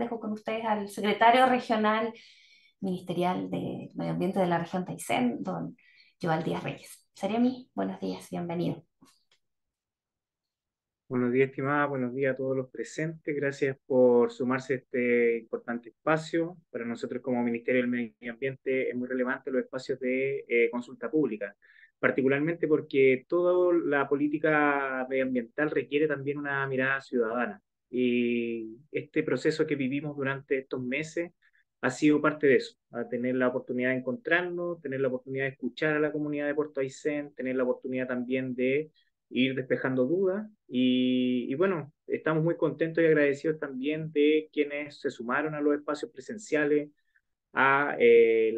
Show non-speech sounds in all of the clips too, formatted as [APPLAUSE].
dejo con ustedes al secretario regional ministerial de Medio Ambiente de la región Taizen, don Joal Díaz Reyes. Seremi, buenos días, bienvenido. Buenos días, estimada, buenos días a todos los presentes. Gracias por sumarse a este importante espacio. Para nosotros como Ministerio del Medio Ambiente es muy relevante los espacios de eh, consulta pública, particularmente porque toda la política medioambiental requiere también una mirada ciudadana y este proceso que vivimos durante estos meses ha sido parte de eso, a tener la oportunidad de encontrarnos, tener la oportunidad de escuchar a la comunidad de Puerto Aysén, tener la oportunidad también de ir despejando dudas y, bueno, estamos muy contentos y agradecidos también de quienes se sumaron a los espacios presenciales, a eh,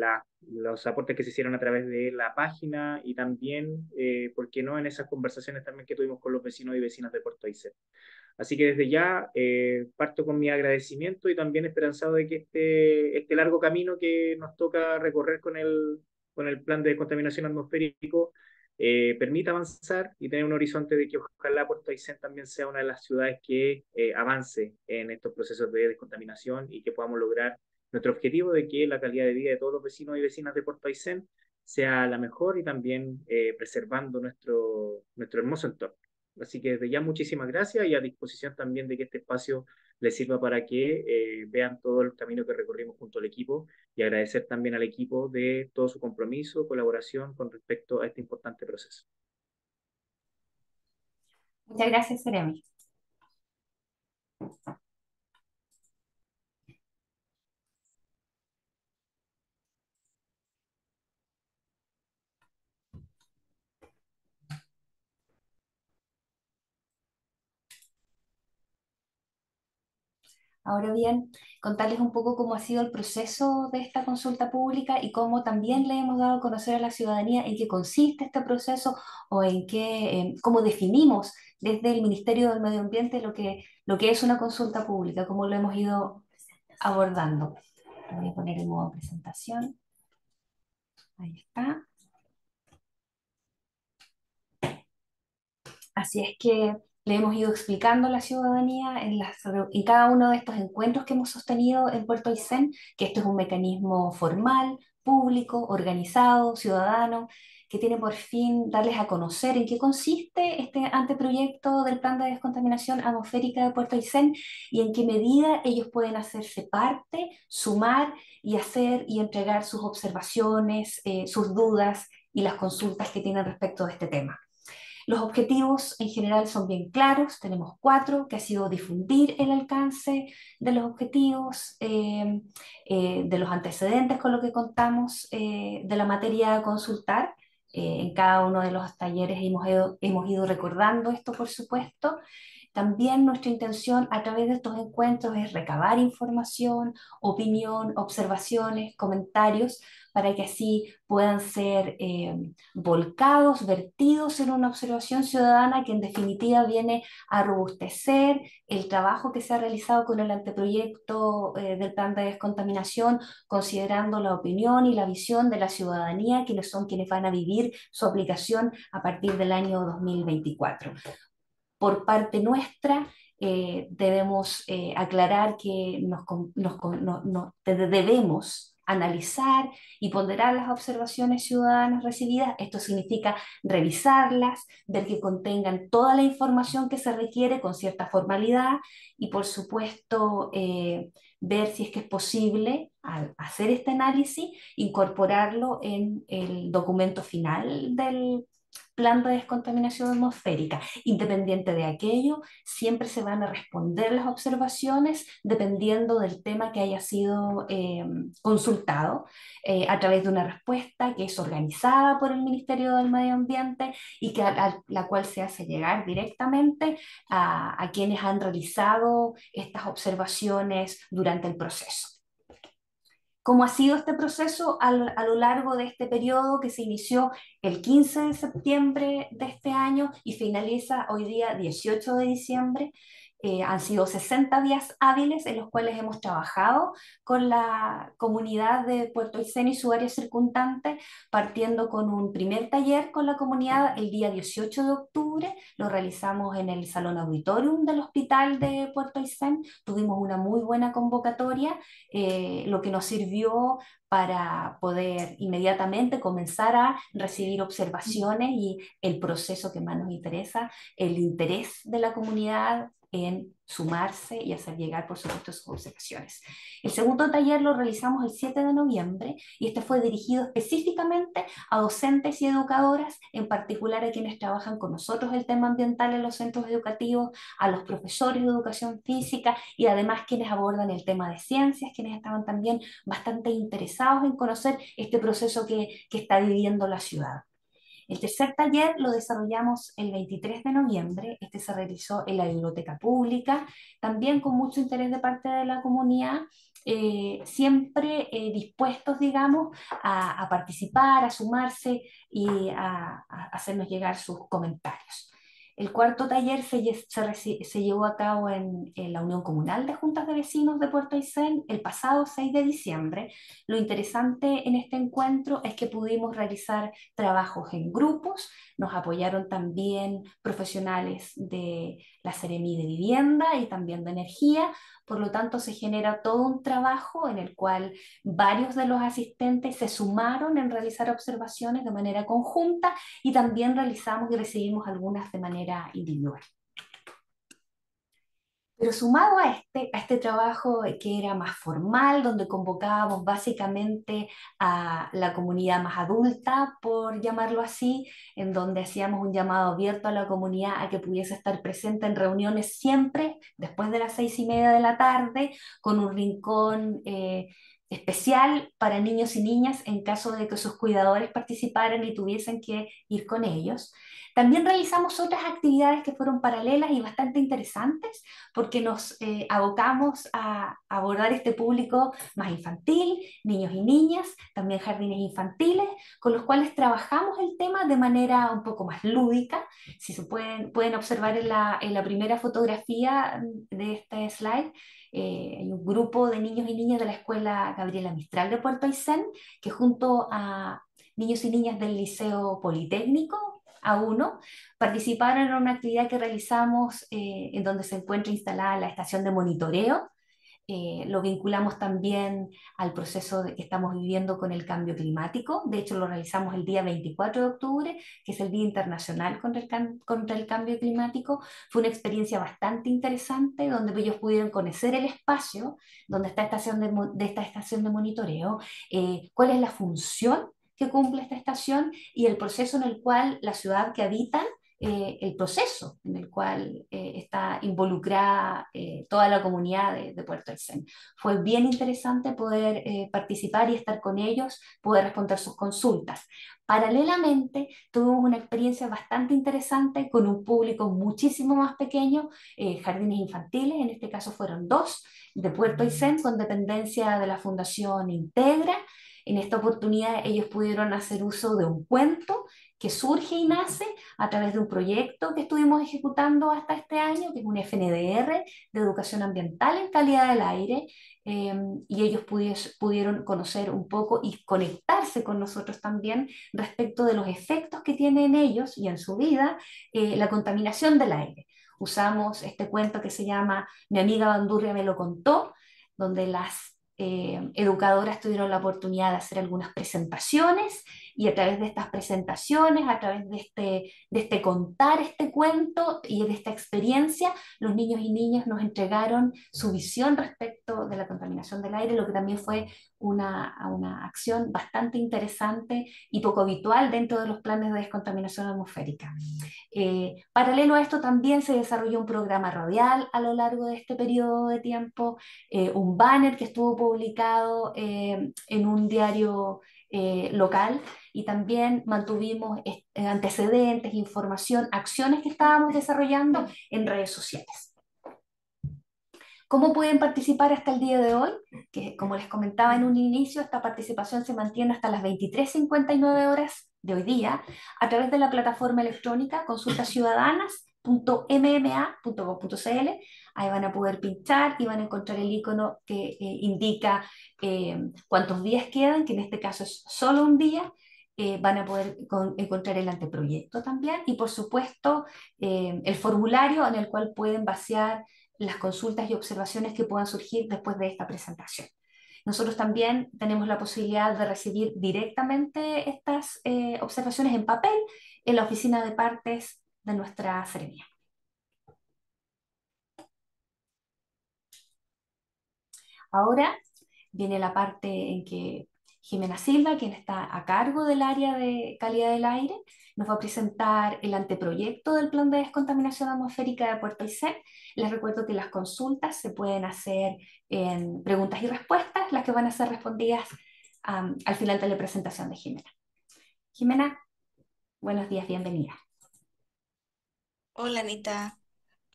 los aportes que se hicieron a través de la página y también, eh, ¿por qué no?, en esas conversaciones también que tuvimos con los vecinos y vecinas de Puerto Aysén. Así que desde ya eh, parto con mi agradecimiento y también esperanzado de que este, este largo camino que nos toca recorrer con el, con el plan de descontaminación atmosférico eh, permita avanzar y tener un horizonte de que ojalá Puerto Aysén también sea una de las ciudades que eh, avance en estos procesos de descontaminación y que podamos lograr nuestro objetivo de que la calidad de vida de todos los vecinos y vecinas de Puerto Aysén sea la mejor y también preservando nuestro, nuestro hermoso entorno. Así que desde ya muchísimas gracias y a disposición también de que este espacio les sirva para que eh, vean todo el camino que recorrimos junto al equipo y agradecer también al equipo de todo su compromiso, colaboración con respecto a este importante proceso. Muchas gracias, Jeremy. Ahora bien, contarles un poco cómo ha sido el proceso de esta consulta pública y cómo también le hemos dado a conocer a la ciudadanía en qué consiste este proceso o en qué, eh, cómo definimos desde el Ministerio del Medio Ambiente lo que, lo que es una consulta pública, cómo lo hemos ido abordando. voy a poner en modo presentación. Ahí está. Así es que le hemos ido explicando a la ciudadanía en, cada uno de estos encuentros que hemos sostenido en Puerto Aysén que esto es un mecanismo formal, público, organizado, ciudadano, que tiene por fin darles a conocer en qué consiste este anteproyecto del plan de descontaminación atmosférica de Puerto Aysén y en qué medida ellos pueden hacerse parte, sumar y hacer y entregar sus observaciones, eh, sus dudas y las consultas que tienen respecto de este tema. Los objetivos en general son bien claros, tenemos cuatro, que ha sido difundir el alcance de los objetivos, eh, eh, de los antecedentes con los que contamos, eh, de la materia a consultar. en cada uno de los talleres hemos hemos ido recordando esto, por supuesto. También nuestra intención a través de estos encuentros es recabar información, opinión, observaciones, comentarios, para que así puedan ser eh, volcados, vertidos en una observación ciudadana que en definitiva viene a robustecer el trabajo que se ha realizado con el anteproyecto eh, del plan de descontaminación, considerando la opinión y la visión de la ciudadanía, quienes son quienes van a vivir su aplicación a partir del año 2024 por parte nuestra eh, debemos eh, aclarar que nos, debemos analizar y ponderar las observaciones ciudadanas recibidas. Esto significa revisarlas, ver que contengan toda la información que se requiere con cierta formalidad y, por supuesto, eh, ver si es que es posible, al hacer este análisis, incorporarlo en el documento final del plan de descontaminación atmosférica. Independiente de aquello, siempre se van a responder las observaciones dependiendo del tema que haya sido eh, consultado eh, a través de una respuesta que es organizada por el Ministerio del Medio Ambiente y que la cual se hace llegar directamente a quienes han realizado estas observaciones durante el proceso cómo ha sido este proceso a lo largo de este periodo que se inició el 15 de septiembre de este año y finaliza hoy día 18 de diciembre. Eh, han sido 60 días hábiles en los cuales hemos trabajado con la comunidad de Puerto Aysén y su área circundante, partiendo con un primer taller con la comunidad el día 18 de octubre, lo realizamos en el Salón Auditorium del Hospital de Puerto Aysén, tuvimos una muy buena convocatoria, eh, lo que nos sirvió para poder inmediatamente comenzar a recibir observaciones y el proceso que más nos interesa, el interés de la comunidad en sumarse y hacer llegar, por supuesto, sus observaciones. El segundo taller lo realizamos el 7 de noviembre y este fue dirigido específicamente a docentes y educadoras, en particular a quienes trabajan con nosotros el tema ambiental en los centros educativos, a los profesores de educación física y además quienes abordan el tema de ciencias, quienes estaban también bastante interesados en conocer este proceso que, que está viviendo la ciudad. El tercer taller lo desarrollamos el 23 de noviembre, este se realizó en la biblioteca pública, también con mucho interés de parte de la comunidad, eh, siempre eh, dispuestos, digamos, a, participar, a sumarse y a hacernos llegar sus comentarios. El cuarto taller se, se, llevó a cabo en, en, la Unión Comunal de Juntas de Vecinos de Puerto Aysén el pasado 6 de diciembre. Lo interesante en este encuentro es que pudimos realizar trabajos en grupos, nos apoyaron también profesionales de la Seremi de Vivienda y también de Energía. Por lo tanto, se genera todo un trabajo en el cual varios de los asistentes se sumaron en realizar observaciones de manera conjunta y también realizamos y recibimos algunas de manera individual. Pero sumado a este, a este trabajo que era más formal, donde convocábamos básicamente a la comunidad más adulta, por llamarlo así, en donde hacíamos un llamado abierto a la comunidad a que pudiese estar presente en reuniones siempre después de las seis y media de la tarde, con un rincón... Eh, especial para niños y niñas en caso de que sus cuidadores participaran y tuviesen que ir con ellos. También realizamos otras actividades que fueron paralelas y bastante interesantes porque nos eh, abocamos a abordar este público más infantil, niños y niñas, también jardines infantiles, con los cuales trabajamos el tema de manera un poco más lúdica. Si se pueden, observar en la, primera fotografía de este slide, eh, hay un grupo de niños y niñas de la Escuela Gabriela Mistral de Puerto Aysén, que junto a niños y niñas del Liceo Politécnico a uno, participaron en una actividad que realizamos eh, en donde se encuentra instalada la estación de monitoreo. Eh, lo vinculamos también al proceso que estamos viviendo con el cambio climático. De hecho, lo realizamos el día 24 de octubre, que es el Día Internacional contra el, Cambio Climático. Fue una experiencia bastante interesante donde ellos pudieron conocer el espacio donde está estación de, esta estación de monitoreo, eh, cuál es la función que cumple esta estación y el proceso en el cual la ciudad que habita eh, el proceso en el cual eh, está involucrada eh, toda la comunidad de, Puerto Aysén. Fue bien interesante poder participar y estar con ellos, poder responder sus consultas. Paralelamente, tuvimos una experiencia bastante interesante con un público muchísimo más pequeño, jardines infantiles, en este caso fueron dos, de Puerto Aysén, con dependencia de la Fundación Integra, en esta oportunidad ellos pudieron hacer uso de un cuento que surge y nace a través de un proyecto que estuvimos ejecutando hasta este año, que es un FNDR de educación ambiental en calidad del aire, em, y ellos pudieron conocer un poco y conectarse con nosotros también respecto de los efectos que tiene en ellos y en su vida eh, la contaminación del aire. Usamos este cuento que se llama Mi amiga Bandurria me lo contó, donde las eh, educadoras tuvieron la oportunidad de hacer algunas presentaciones y a través de estas presentaciones, a través este, de este, contar este cuento y de esta experiencia, los niños y niñas nos entregaron su visión respecto de la contaminación del aire, lo que también fue una, acción bastante interesante y poco habitual dentro de los planes de descontaminación atmosférica. Eh, paralelo a esto también se desarrolló un programa radial a lo largo de este periodo de tiempo, eh, un banner que estuvo publicado eh, en un diario local y también mantuvimos eh, eh, antecedentes, información, acciones que estábamos desarrollando en redes sociales. ¿Cómo pueden participar hasta el día de hoy? Que como les comentaba en un inicio, esta participación se mantiene hasta las 23.59 horas de hoy día a través de la plataforma electrónica consultaciudadanas.mma.gov.cl Ahí van a poder pinchar y van a encontrar el icono que eh, indica cuántos días quedan, que en este caso es solo un día, eh, van a poder encontrar el anteproyecto también y por supuesto eh, el formulario en el cual pueden vaciar las consultas y observaciones que puedan surgir después de esta presentación. Nosotros también tenemos la posibilidad de recibir directamente estas eh, observaciones en papel en la oficina de partes de nuestra ceremonia Ahora viene la parte en que Jimena Silva, quien está a cargo del área de calidad del aire, nos va a presentar el anteproyecto del plan de descontaminación atmosférica de Puerto Aysén. Les recuerdo que las consultas se pueden hacer en preguntas y respuestas, las que van a ser respondidas al final de la presentación de Jimena. Jimena, buenos días, bienvenida. Hola Anita,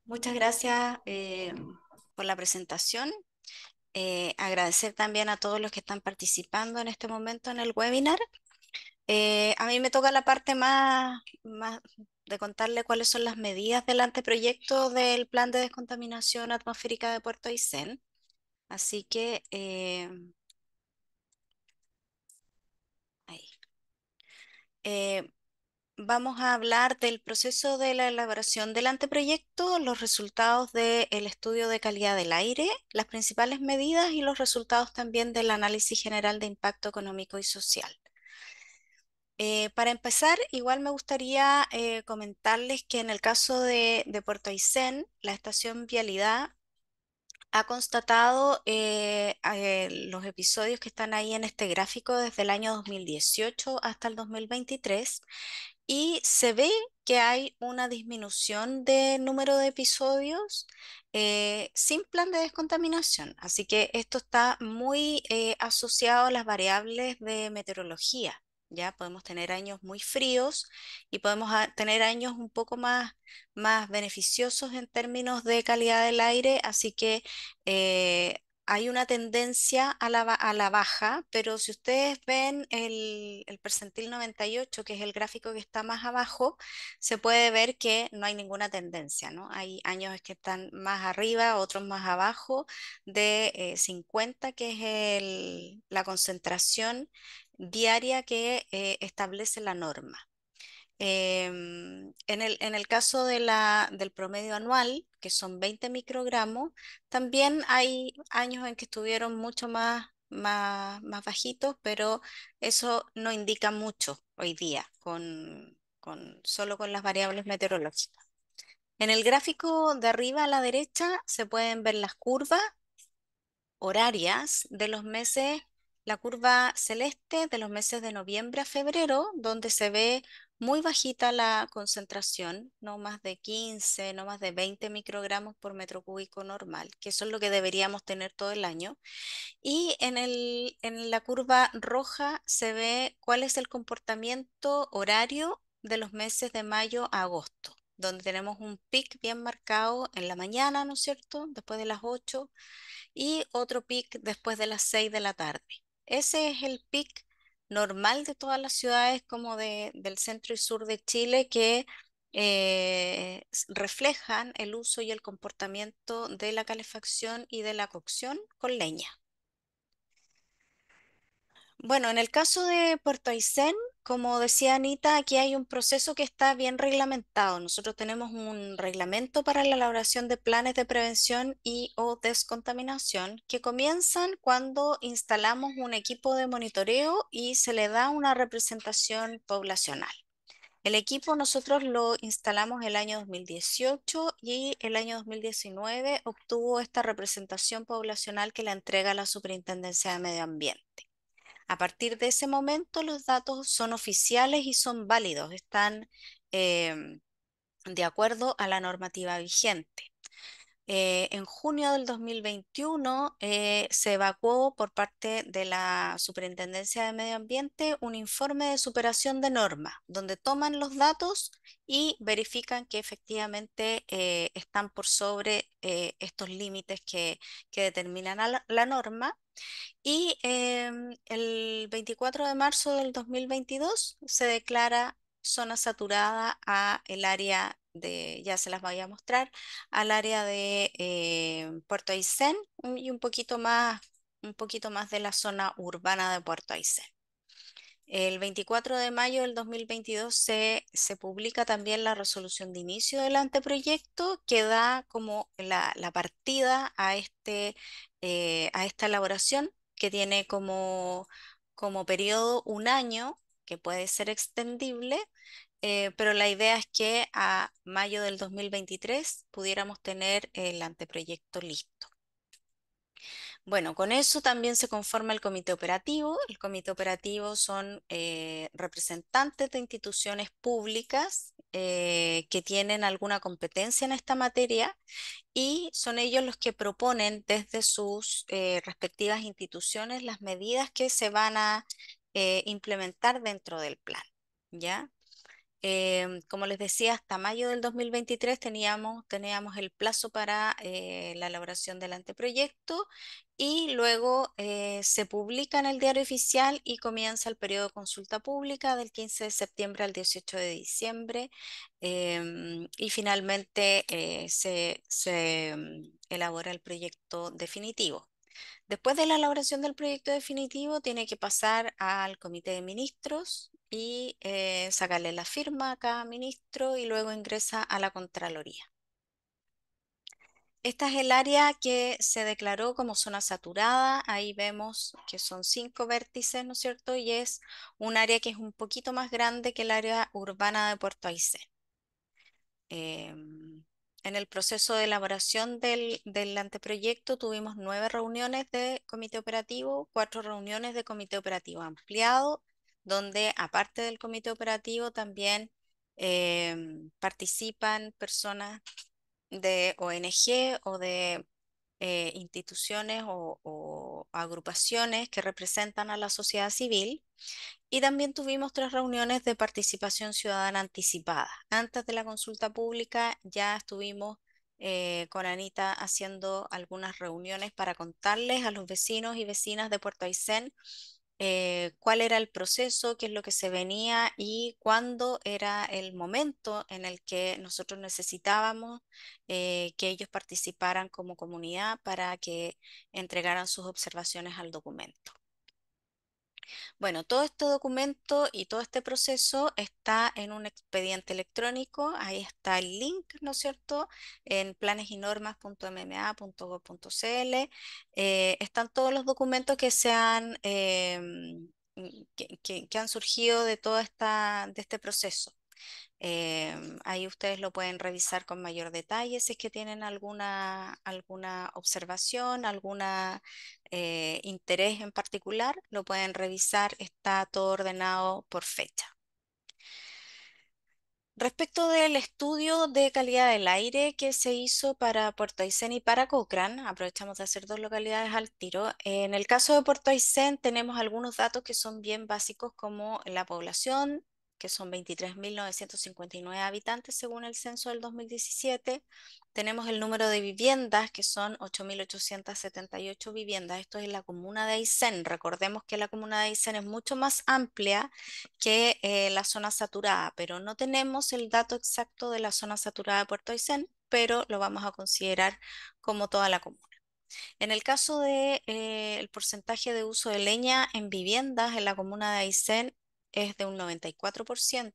muchas gracias eh, por la presentación eh, agradecer también a todos los que están participando en este momento en el webinar. Eh, a mí me toca la parte más, más, de contarle cuáles son las medidas del anteproyecto del Plan de Descontaminación Atmosférica de Puerto Aysén. Así que... Eh, ahí vamos a hablar del proceso de la elaboración del anteproyecto, los resultados del estudio de calidad del aire, las principales medidas y los resultados también del análisis general de impacto económico y social. Eh, para empezar, igual me gustaría eh, comentarles que en el caso de, Puerto Aysén, la estación Vialidad ha constatado eh, los episodios que están ahí en este gráfico desde el año 2018 hasta el 2023 y se ve que hay una disminución de número de episodios eh, sin plan de descontaminación. Así que esto está muy eh, asociado a las variables de meteorología. Ya podemos tener años muy fríos y podemos tener años un poco más, más beneficiosos en términos de calidad del aire. Así que eh, hay una tendencia a la, baja, pero si ustedes ven el, percentil 98, que es el gráfico que está más abajo, se puede ver que no hay ninguna tendencia, Hay años que están más arriba, otros más abajo, de 50, eh, que es la concentración diaria que eh, establece la norma. Em, en, el, en, el, caso de la, del promedio anual, que son 20 microgramos, también hay años en que estuvieron mucho más, más, más bajitos, pero eso no indica mucho hoy día, con, con, solo con las variables meteorológicas. En el gráfico de arriba a la derecha se pueden ver las curvas horarias de los meses la curva celeste de los meses de noviembre a febrero, donde se ve muy bajita la concentración, no más de 15, no más de 20 microgramos por metro cúbico normal, que eso es lo que deberíamos tener todo el año. Y en, el, en la curva roja se ve cuál es el comportamiento horario de los meses de mayo a agosto, donde tenemos un pic bien marcado en la mañana, ¿no es cierto?, después de las 8 y otro pic después de las 6 de la tarde. Ese es el pic normal de todas las ciudades como del centro y sur de Chile que eh, reflejan el uso y el comportamiento de la calefacción y de la cocción con leña. Bueno, en el caso de Puerto Aysén, como decía Anita, aquí hay un proceso que está bien reglamentado. Nosotros tenemos un reglamento para la elaboración de planes de prevención y o descontaminación que comienzan cuando instalamos un equipo de monitoreo y se le da una representación poblacional. El equipo nosotros lo instalamos el año 2018 y el año 2019 obtuvo esta representación poblacional que la entrega la Superintendencia de Medio Ambiente. A partir de ese momento los datos son oficiales y son válidos, están em, de acuerdo a la normativa vigente. Eh, en junio del 2021 eh, se evacuó por parte de la Superintendencia de Medio Ambiente un informe de superación de norma, donde toman los datos y verifican que efectivamente eh, están por sobre estos límites que, determinan la, norma. Y em, el 24 de marzo del 2022 se declara zona saturada a el área ya se las voy a mostrar, al área de eh, Puerto Aysén y un poquito más, un poquito más de la zona urbana de Puerto Aysén. El 24 de mayo del 2022 se, publica también la resolución de inicio del anteproyecto que da como la, partida a, este, eh, a esta elaboración que tiene como, como periodo un año que puede ser extendible eh, pero la idea es que a mayo del 2023 pudiéramos tener el anteproyecto listo. Bueno, con eso también se conforma el comité operativo. El comité operativo son eh, representantes de instituciones públicas eh, que tienen alguna competencia en esta materia y son ellos los que proponen desde sus respectivas instituciones las medidas que se van a implementar dentro del plan. ¿Ya? Em, como les decía, hasta mayo del 2023 teníamos, el plazo para eh, la elaboración del anteproyecto y luego eh, se publica en el diario oficial y comienza el periodo de consulta pública del 15 de septiembre al 18 de diciembre em, y finalmente eh, se em, elabora el proyecto definitivo. Después de la elaboración del proyecto definitivo, tiene que pasar al comité de ministros y eh, sacarle la firma a cada ministro y luego ingresa a la Contraloría. Esta es el área que se declaró como zona saturada. Ahí vemos que son cinco vértices, ¿no es cierto? Y es un área que es un poquito más grande que el área urbana de Puerto Aysén. Em, en el proceso de elaboración del, anteproyecto tuvimos nueve reuniones de comité operativo, cuatro reuniones de comité operativo ampliado, donde aparte del comité operativo también eh, participan personas de ONG o de eh, instituciones o, agrupaciones que representan a la sociedad civil y también tuvimos tres reuniones de participación ciudadana anticipada. Antes de la consulta pública ya estuvimos eh, con Anita haciendo algunas reuniones para contarles a los vecinos y vecinas de Puerto Aysén eh, cuál era el proceso, qué es lo que se venía y cuándo era el momento en el que nosotros necesitábamos eh, que ellos participaran como comunidad para que entregaran sus observaciones al documento. Bueno, todo este documento y todo este proceso está en un expediente electrónico, ahí está el link, ¿no es cierto?, en planesynormas.mma.gov.cl. Eh, están todos los documentos que se han, em, que, han surgido de todo esta, de este proceso. Em, ahí ustedes lo pueden revisar con mayor detalle si es que tienen alguna, alguna observación, algún eh, interés en particular, lo pueden revisar, está todo ordenado por fecha. Respecto del estudio de calidad del aire que se hizo para Puerto Aysén y para Cochrane, aprovechamos de hacer dos localidades al tiro. En el caso de Puerto Aysén tenemos algunos datos que son bien básicos como la población, que son 23.959 habitantes según el censo del 2017. Tenemos el número de viviendas, que son 8.878 viviendas. Esto es la comuna de Aysén. Recordemos que la comuna de Aysén es mucho más amplia que eh, la zona saturada, pero no tenemos el dato exacto de la zona saturada de Puerto Aysén, pero lo vamos a considerar como toda la comuna. En el caso del de, eh, el porcentaje de uso de leña en viviendas en la comuna de Aysén es de un 94%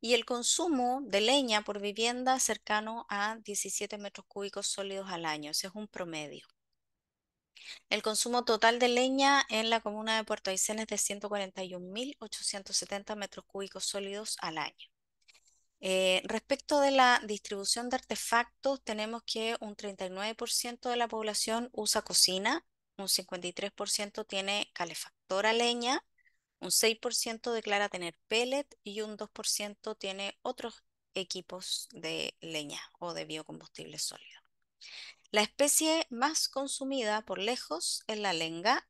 y el consumo de leña por vivienda cercano a 17 metros cúbicos sólidos al año. Ese es un promedio. El consumo total de leña en la comuna de Puerto Aysén es de 141.870 metros cúbicos sólidos al año. Eh, respecto de la distribución de artefactos, tenemos que un 39% de la población usa cocina, un 53% tiene calefactora leña, un 6% declara tener pellet y un 2% tiene otros equipos de leña o de biocombustible sólido. La especie más consumida por lejos es la lenga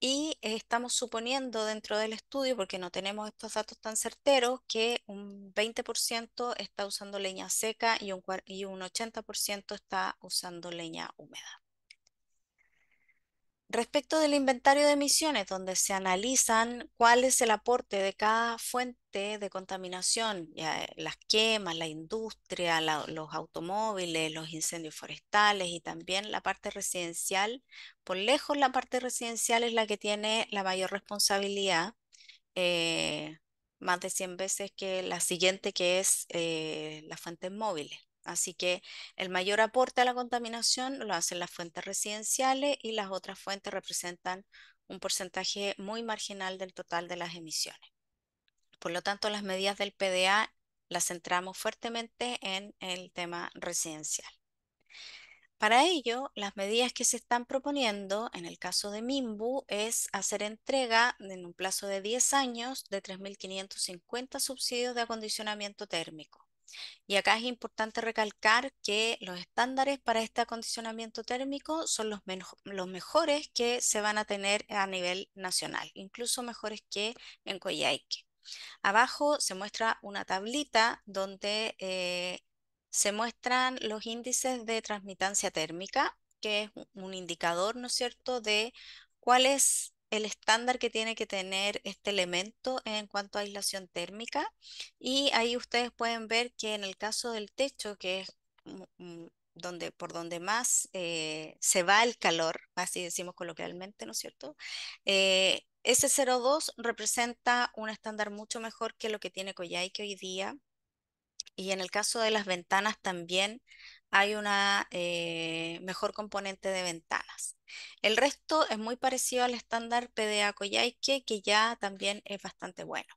y estamos suponiendo dentro del estudio, porque no tenemos estos datos tan certeros, que un 20% está usando leña seca y un, y un 80% está usando leña húmeda. Respecto del inventario de emisiones, donde se analizan cuál es el aporte de cada fuente de contaminación, eh, las quemas, la industria, los automóviles, los incendios forestales y también la parte residencial. Por lejos la parte residencial es la que tiene la mayor responsabilidad, eh, más de 100 veces que la siguiente que es eh, las fuentes móviles. Así que el mayor aporte a la contaminación lo hacen las fuentes residenciales y las otras fuentes representan un porcentaje muy marginal del total de las emisiones. Por lo tanto, las medidas del PDA las centramos fuertemente en el tema residencial. Para ello, las medidas que se están proponiendo en el caso de Mimbu es hacer entrega en un plazo de 10 años de 3.550 subsidios de acondicionamiento térmico. Y acá es importante recalcar que los estándares para este acondicionamiento térmico son los, mejores que se van a tener a nivel nacional, incluso mejores que en Coyhaique. Abajo se muestra una tablita donde eh, se muestran los índices de transmitancia térmica, que es un indicador, ¿no es cierto?, de cuál es el estándar que tiene que tener este elemento en cuanto a aislación térmica. Y ahí ustedes pueden ver que en el caso del techo, que es mm, donde, por donde más eh, se va el calor, así decimos coloquialmente, ¿no es cierto? Eh, ese 02 representa un estándar mucho mejor que lo que tiene Koyaike hoy día. Y en el caso de las ventanas también hay una eh, mejor componente de ventanas. El resto es muy parecido al estándar PDA que ya también es bastante bueno.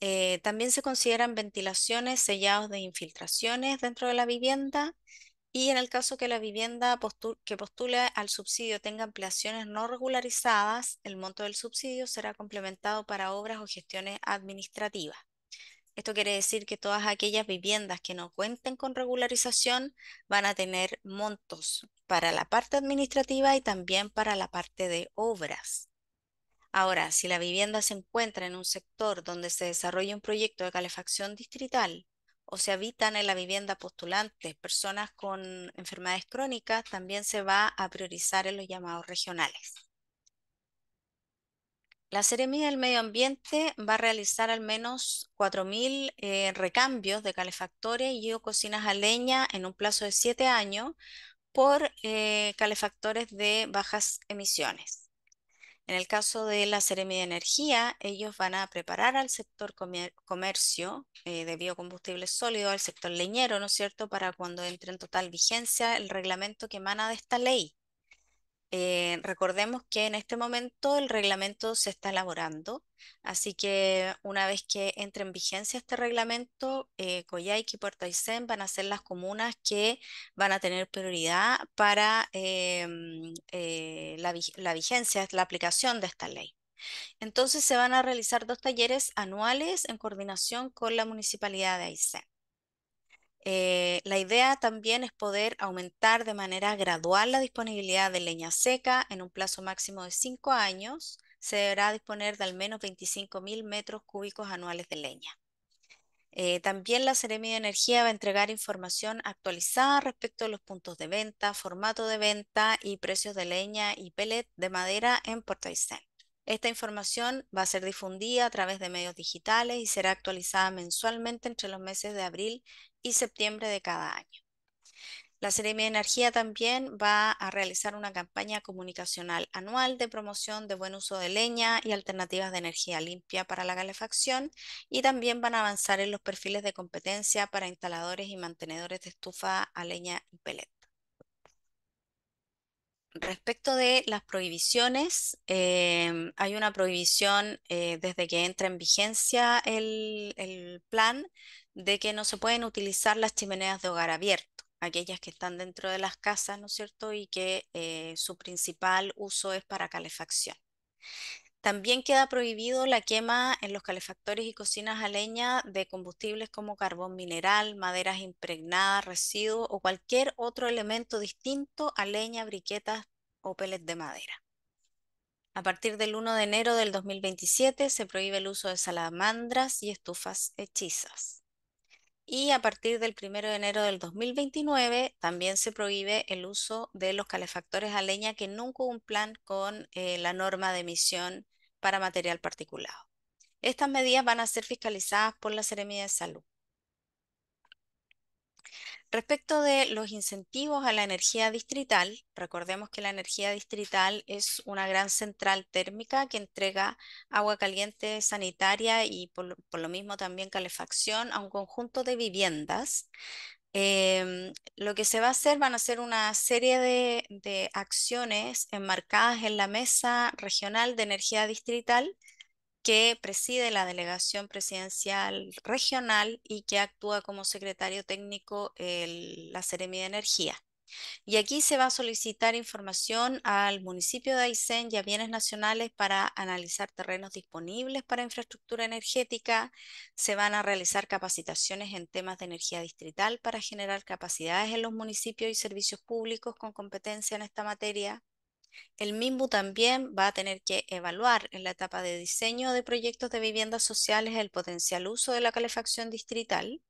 Eh, también se consideran ventilaciones, sellados de infiltraciones dentro de la vivienda y en el caso que la vivienda que postule al subsidio tenga ampliaciones no regularizadas, el monto del subsidio será complementado para obras o gestiones administrativas. Esto quiere decir que todas aquellas viviendas que no cuenten con regularización van a tener montos para la parte administrativa y también para la parte de obras. Ahora, si la vivienda se encuentra en un sector donde se desarrolla un proyecto de calefacción distrital o se habitan en la vivienda postulantes personas con enfermedades crónicas, también se va a priorizar en los llamados regionales. La Seremía del Medio Ambiente va a realizar al menos 4.000 eh, recambios de calefactores y cocinas a leña en un plazo de 7 años por eh, calefactores de bajas emisiones. En el caso de la Seremia de Energía, ellos van a preparar al sector comercio eh, de biocombustibles sólidos, al sector leñero, ¿no es cierto?, para cuando entre en total vigencia el reglamento que emana de esta ley eh, recordemos que en este momento el reglamento se está elaborando, así que una vez que entre en vigencia este reglamento, eh, y Puerto Aysén van a ser las comunas que van a tener prioridad para eh, mm, eh, la, vigencia, la aplicación de esta ley. Entonces se van a realizar dos talleres anuales en coordinación con la Municipalidad de Aysén. Eh, la idea también es poder aumentar de manera gradual la disponibilidad de leña seca en un plazo máximo de 5 años. Se deberá disponer de al menos 25.000 metros cúbicos anuales de leña. Eh, también la Seremi de Energía va a entregar información actualizada respecto a los puntos de venta, formato de venta y precios de leña y pellet de madera en Puerto Aysén. Esta información va a ser difundida a través de medios digitales y será actualizada mensualmente entre los meses de abril y septiembre de cada año. La Seremi de Energía también va a realizar una campaña comunicacional anual de promoción de buen uso de leña y alternativas de energía limpia para la calefacción y también van a avanzar en los perfiles de competencia para instaladores y mantenedores de estufa a leña y pellet. Respecto de las prohibiciones, em, hay una prohibición eh, desde que entra en vigencia el, plan de que no se pueden utilizar las chimeneas de hogar abierto, aquellas que están dentro de las casas, ¿no es cierto? Y que eh, su principal uso es para calefacción. También queda prohibido la quema en los calefactores y cocinas a leña de combustibles como carbón mineral, maderas impregnadas, residuos o cualquier otro elemento distinto a leña, briquetas o pellets de madera. A partir del 1 de enero del 2027 se prohíbe el uso de salamandras y estufas hechizas. Y a partir del 1 de enero del 2029 también se prohíbe el uso de los calefactores a leña que nunca cumplan con eh, la norma de emisión para material particulado. Estas medidas van a ser fiscalizadas por la Seremi de Salud. Respecto de los incentivos a la energía distrital, recordemos que la energía distrital es una gran central térmica que entrega agua caliente sanitaria y por lo mismo también calefacción a un conjunto de viviendas Em, lo que se va a hacer van a ser una serie de, acciones enmarcadas en la Mesa Regional de Energía Distrital que preside la Delegación Presidencial Regional y que actúa como secretario técnico la Seremi de Energía. Y aquí se va a solicitar información al municipio de Aysén y a bienes nacionales para analizar terrenos disponibles para infraestructura energética. Se van a realizar capacitaciones en temas de energía distrital para generar capacidades en los municipios y servicios públicos con competencia en esta materia. El MIMBU también va a tener que evaluar en la etapa de diseño de proyectos de viviendas sociales el potencial uso de la calefacción distrital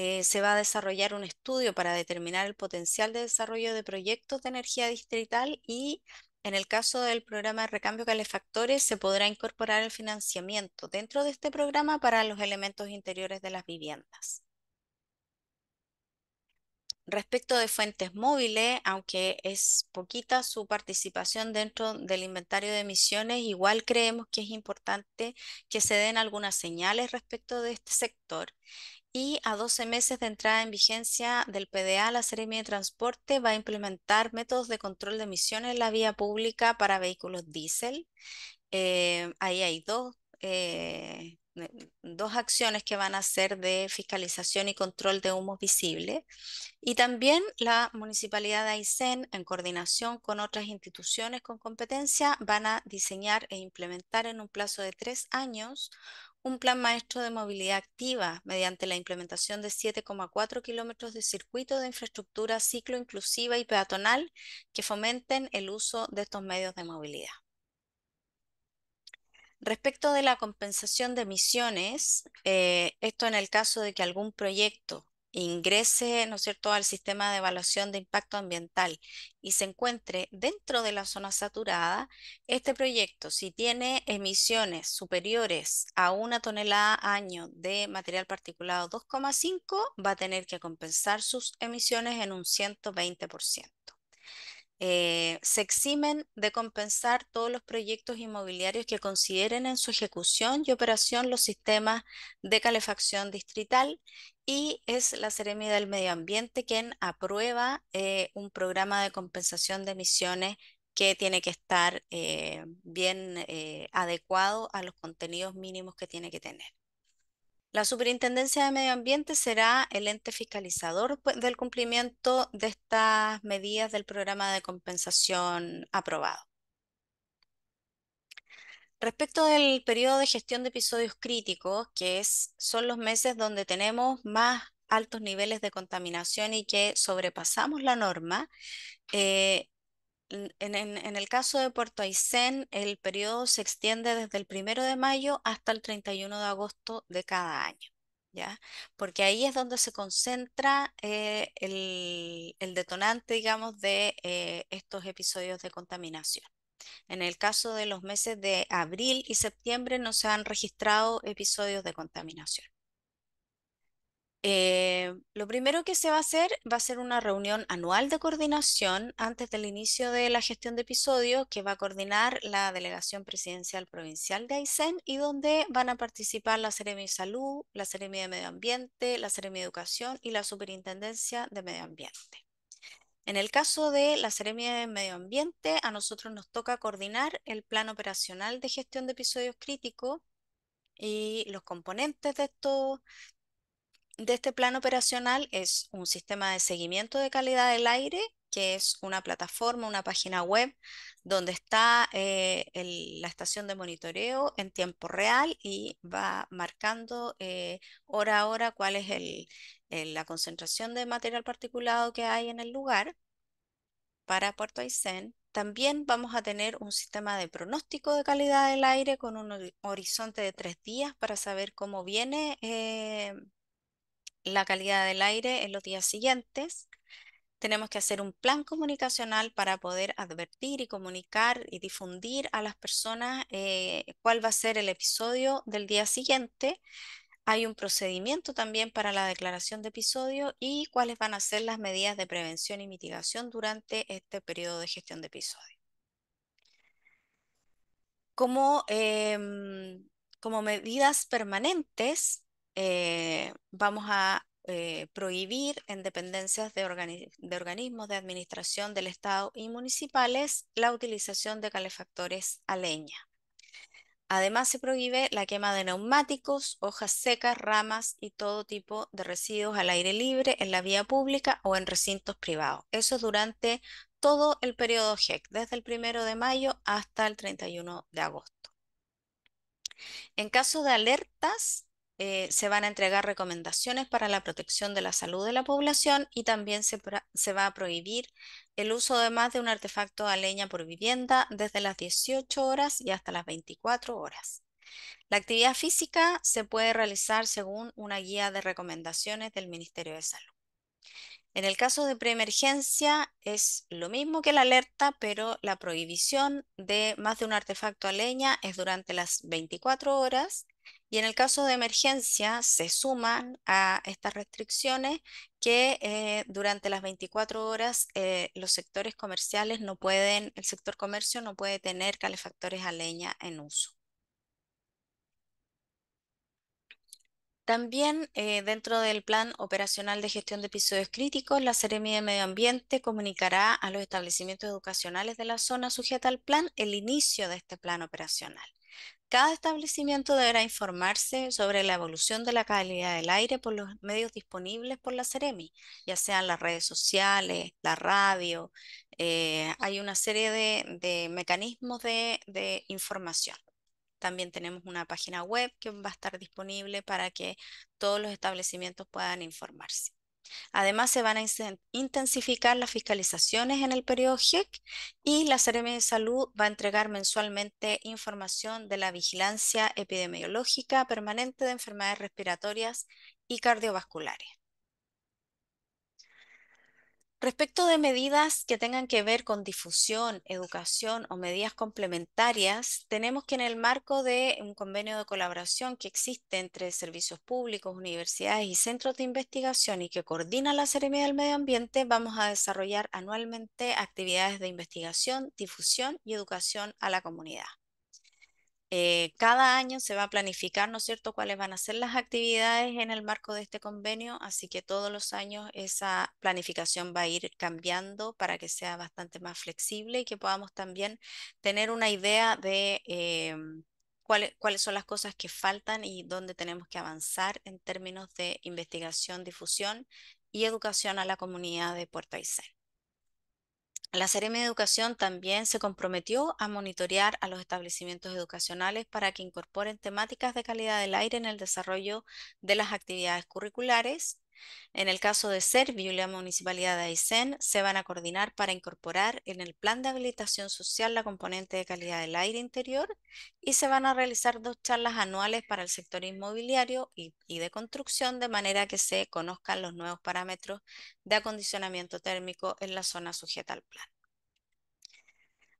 eh, se va a desarrollar un estudio para determinar el potencial de desarrollo de proyectos de energía distrital y en el caso del programa de recambio calefactores se podrá incorporar el financiamiento dentro de este programa para los elementos interiores de las viviendas. Respecto de fuentes móviles, aunque es poquita su participación dentro del inventario de emisiones, igual creemos que es importante que se den algunas señales respecto de este sector y a 12 meses de entrada en vigencia del PDA, la Seremi de Transporte va a implementar métodos de control de emisiones en la vía pública para vehículos diésel. Eh, ahí hay dos, eh, dos acciones que van a ser de fiscalización y control de humos visibles. Y también la Municipalidad de Aysén, en coordinación con otras instituciones con competencia, van a diseñar e implementar en un plazo de tres años un plan maestro de movilidad activa mediante la implementación de 7,4 kilómetros de circuito de infraestructura ciclo inclusiva y peatonal que fomenten el uso de estos medios de movilidad. Respecto de la compensación de emisiones, eh, esto en el caso de que algún proyecto ingrese, ¿no es cierto?, al sistema de evaluación de impacto ambiental y se encuentre dentro de la zona saturada, este proyecto, si tiene emisiones superiores a una tonelada año de material particulado 2,5, va a tener que compensar sus emisiones en un 120%. Eh, se eximen de compensar todos los proyectos inmobiliarios que consideren en su ejecución y operación los sistemas de calefacción distrital y es la Seremia del Medio Ambiente quien aprueba eh, un programa de compensación de emisiones que tiene que estar eh, bien adecuado a los contenidos mínimos que tiene que tener. La Superintendencia de Medio Ambiente será el ente fiscalizador pues, del cumplimiento de estas medidas del programa de compensación aprobado. Respecto del periodo de gestión de episodios críticos, que es, son los meses donde tenemos más altos niveles de contaminación y que sobrepasamos la norma, eh, en, el caso de Puerto Aysén, el periodo se extiende desde el primero de mayo hasta el 31 de agosto de cada año, ¿ya? Porque ahí es donde se concentra eh, el, detonante, digamos, de eh, estos episodios de contaminación. En el caso de los meses de abril y septiembre no se han registrado episodios de contaminación. Eh, lo primero que se va a hacer va a ser una reunión anual de coordinación antes del inicio de la gestión de episodios que va a coordinar la Delegación Presidencial Provincial de Aysén y donde van a participar la Seremi de Salud, la Seremi de Medio Ambiente, la Seremi de Educación y la Superintendencia de Medio Ambiente. En el caso de la Seremi de Medio Ambiente, a nosotros nos toca coordinar el plan operacional de gestión de episodios críticos y los componentes de, estos, de este plan operacional es un sistema de seguimiento de calidad del aire, que es una plataforma, una página web, donde está eh, la estación de monitoreo en tiempo real y va marcando eh, hora a hora cuál es la concentración de material particulado que hay en el lugar para Puerto Aysén. También vamos a tener un sistema de pronóstico de calidad del aire con un horizonte de tres días para saber cómo viene eh, la calidad del aire en los días siguientes. Tenemos que hacer un plan comunicacional para poder advertir y comunicar y difundir a las personas eh, cuál va a ser el episodio del día siguiente. Hay un procedimiento también para la declaración de episodio y cuáles van a ser las medidas de prevención y mitigación durante este periodo de gestión de episodio. Como, em, como medidas permanentes, eh, vamos a eh, prohibir en dependencias de, de, organismos de administración del Estado y municipales la utilización de calefactores a leña. Además, se prohíbe la quema de neumáticos, hojas secas, ramas y todo tipo de residuos al aire libre en la vía pública o en recintos privados. Eso es durante todo el periodo GEC, desde el primero de mayo hasta el 31 de agosto. En caso de alertas, eh, se van a entregar recomendaciones para la protección de la salud de la población y también se, se, va a prohibir el uso de más de un artefacto a leña por vivienda desde las 18 horas y hasta las 24 horas. La actividad física se puede realizar según una guía de recomendaciones del Ministerio de Salud. En el caso de preemergencia es lo mismo que la alerta, pero la prohibición de más de un artefacto a leña es durante las 24 horas y en el caso de emergencia se suman a estas restricciones que eh, durante las 24 horas eh, los sectores comerciales no pueden, el sector comercio no puede tener calefactores a leña en uso. También eh, dentro del Plan Operacional de Gestión de Episodios Críticos, la Seremia de Medio Ambiente comunicará a los establecimientos educacionales de la zona sujeta al plan el inicio de este plan operacional. Cada establecimiento deberá informarse sobre la evolución de la calidad del aire por los medios disponibles por la CEREMI, ya sean las redes sociales, la radio. Eh, hay una serie de, mecanismos de, información. También tenemos una página web que va a estar disponible para que todos los establecimientos puedan informarse. Además, se van a intensificar las fiscalizaciones en el periodo GIEC y la Seremi de Salud va a entregar mensualmente información de la vigilancia epidemiológica permanente de enfermedades respiratorias y cardiovasculares. Respecto de medidas que tengan que ver con difusión, educación o medidas complementarias, tenemos que en el marco de un convenio de colaboración que existe entre servicios públicos, universidades y centros de investigación y que coordina la Seremia del Medio Ambiente, vamos a desarrollar anualmente actividades de investigación, difusión y educación a la comunidad. Eh, cada año se va a planificar, ¿no es cierto?, cuáles van a ser las actividades en el marco de este convenio, así que todos los años esa planificación va a ir cambiando para que sea bastante más flexible y que podamos también tener una idea de eh, cuáles, cuáles son las cosas que faltan y dónde tenemos que avanzar en términos de investigación, difusión y educación a la comunidad de Puerto Aysén. La CRM de Educación también se comprometió a monitorear a los establecimientos educacionales para que incorporen temáticas de calidad del aire en el desarrollo de las actividades curriculares en el caso de Serbio y la Municipalidad de Aysén, se van a coordinar para incorporar en el plan de habilitación social la componente de calidad del aire interior y se van a realizar dos charlas anuales para el sector inmobiliario y de construcción de manera que se conozcan los nuevos parámetros de acondicionamiento térmico en la zona sujeta al plan.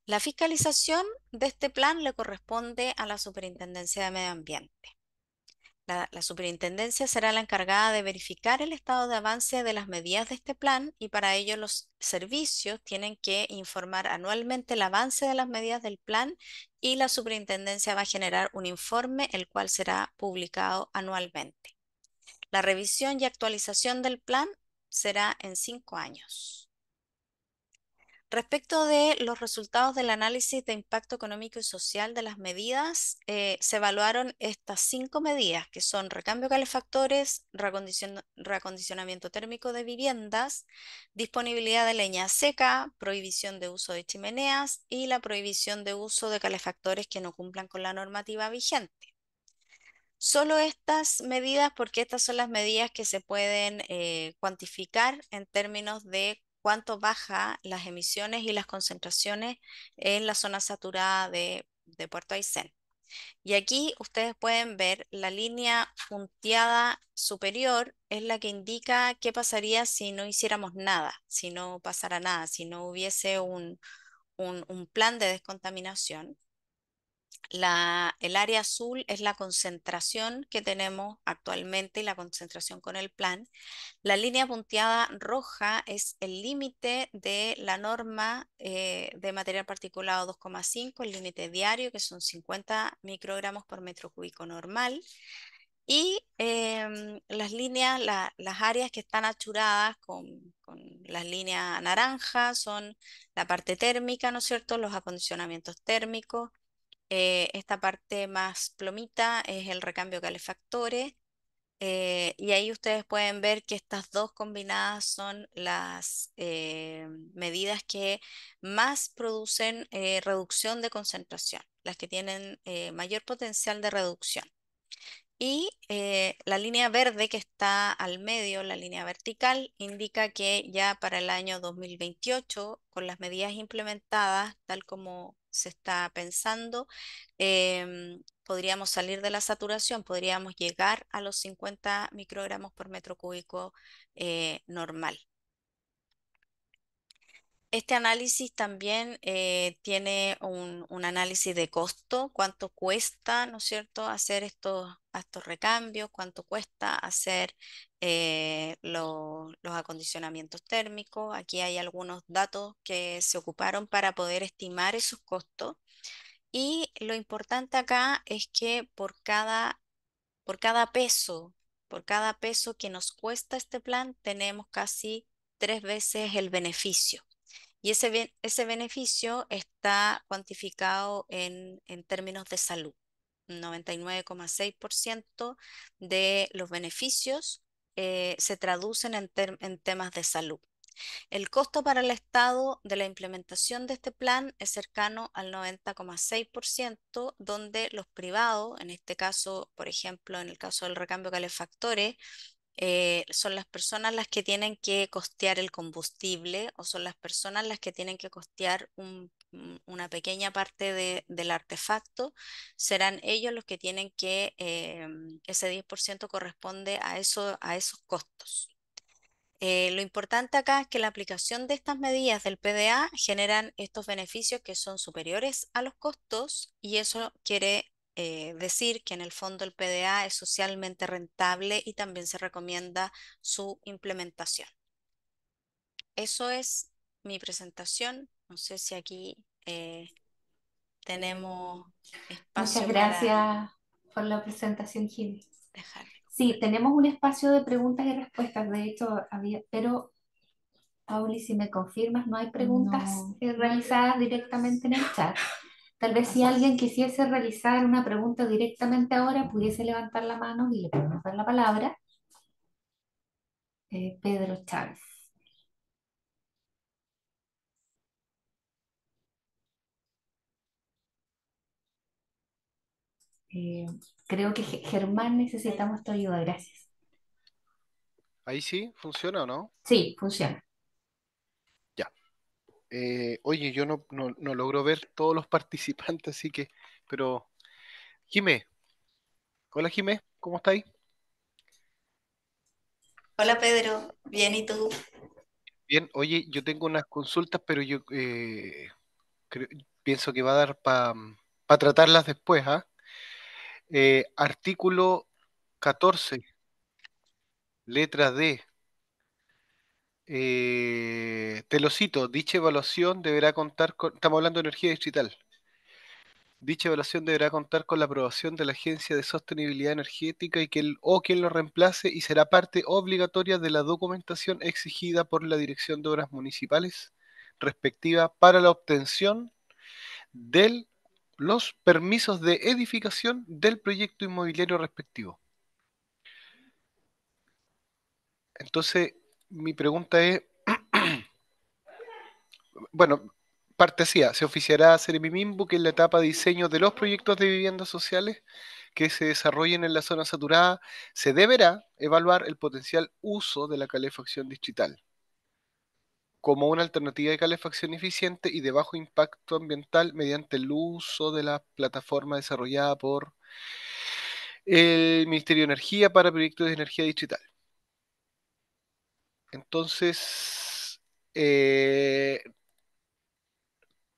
La fiscalización de este plan le corresponde a la Superintendencia de Medio Ambiente. La, superintendencia será la encargada de verificar el estado de avance de las medidas de este plan y para ello los servicios tienen que informar anualmente el avance de las medidas del plan y la superintendencia va a generar un informe el cual será publicado anualmente. La revisión y actualización del plan será en cinco años. Respecto de los resultados del análisis de impacto económico y social de las medidas, eh, se evaluaron estas cinco medidas, que son recambio calefactores, recondicionamiento térmico de viviendas, disponibilidad de leña seca, prohibición de uso de chimeneas y la prohibición de uso de calefactores que no cumplan con la normativa vigente. Solo estas medidas, porque estas son las medidas que se pueden eh, cuantificar en términos de cuánto baja las emisiones y las concentraciones en la zona saturada de, Puerto Aysén. Y aquí ustedes pueden ver la línea punteada superior es la que indica qué pasaría si no hiciéramos nada, si no pasara nada, si no hubiese un plan de descontaminación el área azul es la concentración que tenemos actualmente y la concentración con el plan. La línea punteada roja es el límite de la norma eh, de material particulado 2,5, el límite diario, que son 50 microgramos por metro cúbico normal. Y em, las líneas, las áreas que están achuradas con, con las líneas naranjas son la parte térmica, ¿no es cierto? Los acondicionamientos térmicos, eh, esta parte más plomita es el recambio calefactores. Eh, y ahí ustedes pueden ver que estas dos combinadas son las eh, medidas que más producen reducción de concentración, las que tienen mayor potencial de reducción. Y la línea verde que está al medio, la línea vertical, indica que ya para el año 2028, con las medidas implementadas, tal como se está pensando, em, podríamos salir de la saturación, podríamos llegar a los 50 microgramos por metro cúbico eh, normal. Este análisis también eh, tiene un, análisis de costo, cuánto cuesta, ¿no es cierto?, hacer estos, estos recambios, cuánto cuesta hacer eh, los acondicionamientos térmicos. Aquí hay algunos datos que se ocuparon para poder estimar esos costos. Y lo importante acá es que por cada, por cada peso, por cada peso que nos cuesta este plan, tenemos casi tres veces el beneficio. Y ese, ese beneficio está cuantificado en, en términos de salud. 99,6% de los beneficios eh, se traducen en, en temas de salud. El costo para el Estado de la implementación de este plan es cercano al 90,6%, donde los privados, en este caso, por ejemplo, en el caso del recambio calefactores, eh, son las personas las que tienen que costear el combustible o son las personas las que tienen que costear una pequeña parte del artefacto, serán ellos los que tienen que, eh, ese 10% corresponde a, eso, a esos costos. Eh, lo importante acá es que la aplicación de estas medidas del PDA generan estos beneficios que son superiores a los costos y eso quiere eh, decir que en el fondo el PDA es socialmente rentable y también se recomienda su implementación. Eso es mi presentación. No sé si aquí eh, tenemos espacio. Muchas gracias por la presentación, Gil. Sí, tenemos un espacio de preguntas y respuestas. De hecho, había, pero Pauli, si me confirmas, no hay preguntas realizadas directamente en el chat. Tal vez si alguien quisiese realizar una pregunta directamente ahora, pudiese levantar la mano y le podemos dar la palabra. Eh, Pedro Chávez. Eh, creo que Germán necesitamos tu ayuda, gracias. Ahí sí, funciona o no? Sí, funciona. Eh, oye, yo no, no, logro ver todos los [LAUGHS] participantes, así que, pero Jimé, hola Jimé, ¿cómo estáis? Hola Pedro, bien, ¿y tú? Bien, oye, yo tengo unas consultas, pero yo eh, pienso que va a dar para tratarlas después, ¿ah? Eh, artículo 14, letra D, eh, te lo cito, dicha evaluación deberá contar con, estamos hablando de energía digital, dicha evaluación deberá contar con la aprobación de la Agencia de Sostenibilidad Energética y que o quien lo reemplace y será parte obligatoria de la documentación exigida por la Dirección de Obras Municipales respectiva para la obtención de los permisos de edificación del proyecto inmobiliario respectivo. Entonces, mi pregunta es, [CLEARS THROAT] bueno, parte hacía, se oficiará a Seremimimbu que en la etapa de diseño de los proyectos de viviendas sociales que se desarrollen en la zona saturada, se deberá evaluar el potencial uso de la calefacción digital como una alternativa de calefacción eficiente y de bajo impacto ambiental mediante el uso de la plataforma desarrollada por el Ministerio de Energía para proyectos de energía digital. Entonces, eh,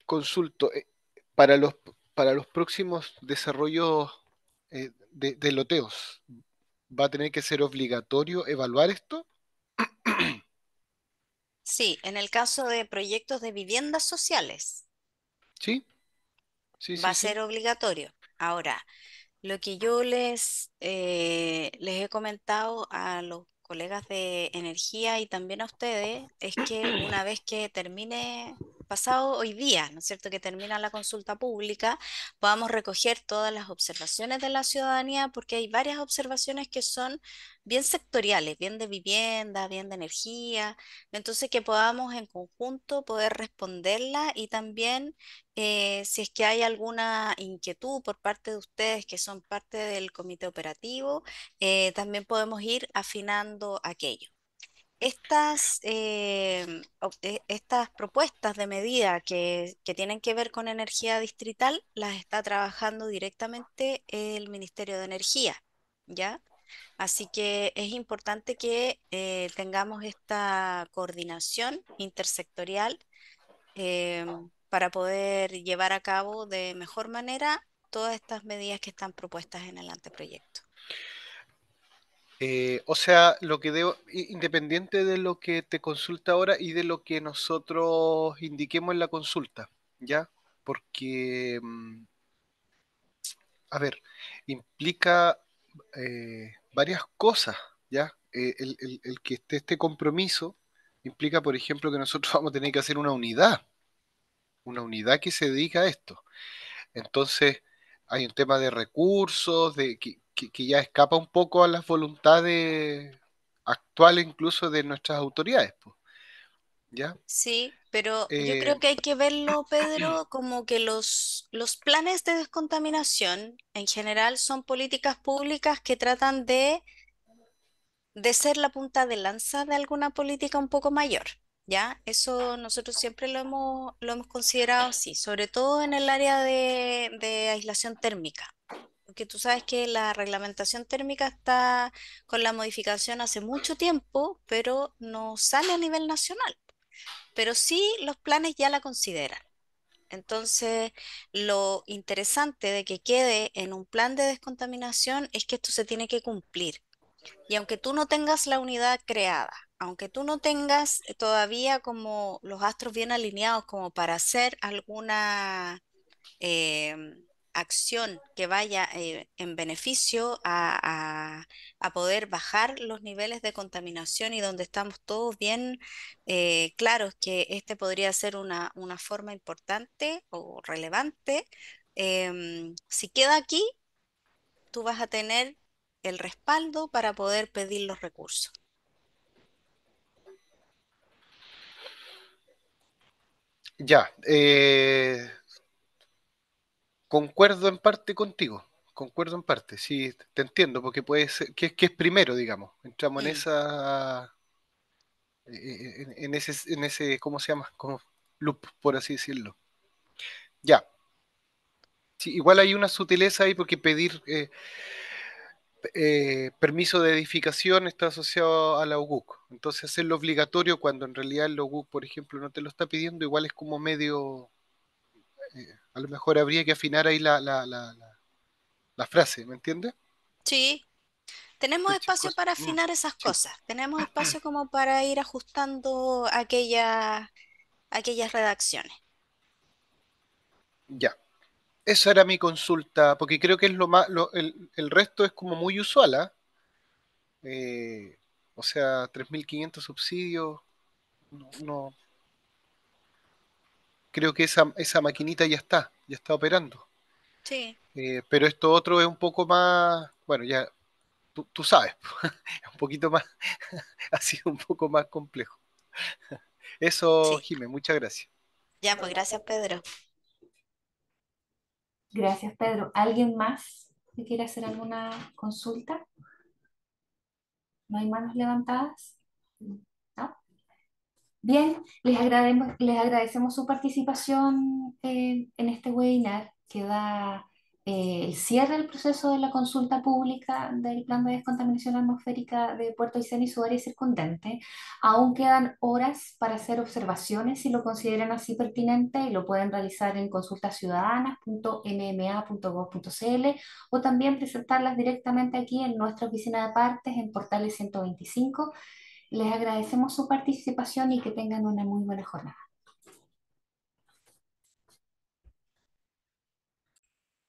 consulto, eh, para, los, para los próximos desarrollos eh, de, loteos, ¿va a tener que ser obligatorio evaluar esto? [CLEARS THROAT] Sí, en el caso de proyectos de viviendas sociales. Sí. va a ser obligatorio. Ahora, lo que yo les, les he comentado a los colegas de energía y también a ustedes es que una vez que termine pasado hoy día, ¿no es cierto?, que termina la consulta pública, podamos recoger todas las observaciones de la ciudadanía, porque hay varias observaciones que son bien sectoriales, bien de vivienda, bien de energía, entonces que podamos en conjunto poder responderla y también eh, si es que hay alguna inquietud por parte de ustedes que son parte del comité operativo, eh, también podemos ir afinando aquello. Eh, e, estas, propuestas de medida que, tienen que ver con energía distrital las está trabajando directamente el Ministerio de Energía, ¿ya? Así que es importante que eh, tengamos esta coordinación intersectorial eh, para poder llevar a cabo de mejor manera todas estas medidas que están propuestas en el anteproyecto. Eh, o sea, lo que debo, independiente de lo que te consulta ahora y de lo que nosotros indiquemos en la consulta, ¿ya? Porque, mm, a ver, implica eh, varias cosas, ¿ya? Eh, el, el, que esté este compromiso implica, por ejemplo, que nosotros [LAUGHS] vamos a tener que hacer una unidad, una unidad que se dedica a esto. Entonces, hay un tema de recursos, de que, que, ya escapa un poco a las voluntades actuales incluso de nuestras autoridades. ¿Ya? Sí, pero yo creo eh, que hay que verlo, [CLEARS THROAT] Pedro, como que los, los planes de descontaminación en general son políticas públicas que tratan de, de ser la punta de lanza de alguna política un poco mayor. ¿Ya? Eso nosotros siempre lo hemos, lo hemos considerado así, sobre todo en el área de, de aislación térmica que tú sabes que la reglamentación térmica está con la modificación hace mucho tiempo, pero no sale a nivel nacional. Pero sí los planes ya la consideran. Entonces, lo interesante de que quede en un plan de descontaminación es que esto se tiene que cumplir. Y aunque tú no tengas la unidad creada, aunque tú no tengas todavía como los astros bien alineados como para hacer alguna... Eh, acción que vaya eh, en beneficio a, poder bajar los niveles de contaminación y donde estamos todos bien eh, claros que este podría ser una, forma importante o relevante. Em, si queda aquí, tú vas a tener el respaldo para poder pedir los recursos. Ya, eh, concuerdo en parte contigo, concuerdo en parte, sí, te entiendo, porque puede ser, que, que es primero, digamos, entramos en mm. esa, eh, eh, en, ese, ¿cómo se llama? Como loop, por así decirlo. Ya. igual hay una sutileza ahí porque pedir eh, permiso de edificación está asociado a la OGUC. Entonces hacerlo obligatorio cuando en realidad el OGUC, por ejemplo, no te lo está pidiendo, igual es como medio eh, a lo mejor habría que afinar ahí la, la, la, la frase, ¿me entiendes? Sí. Tenemos espacio para afinar esas cosas. Tenemos espacio [CLEARS THROAT] como para ir ajustando aquellas redacciones. Ya. Esa era mi consulta, porque creo que es lo más. el, resto es como muy usual, ¿ah? eh, o sea, 3.500 subsidios. no, creo que esa, esa maquinita ya está, ya está operando. Sí. Eh, pero esto otro es un poco más, bueno, ya tú, tú sabes, [LAUGHS] un poquito más, [LAUGHS] ha sido un poco más complejo. [LAUGHS] Eso, Jimé, muchas gracias. Ya, pues gracias, Pedro. Gracias, Pedro. ¿Alguien más que quiere hacer alguna consulta? ¿No hay manos levantadas? Bien, les agradecemos, les agradecemos su participación en este webinar que da eh, el cierre del proceso de la consulta pública del plan de descontaminación atmosférica de Puerto Aysén y su área circundante. Aún quedan horas para hacer observaciones si lo consideran así pertinente y lo pueden realizar en consultasciudadanas.mma.gov.cl o también presentarlas directamente aquí en nuestra oficina de partes en Portales 125 les agradecemos su participación y que tengan una muy buena jornada.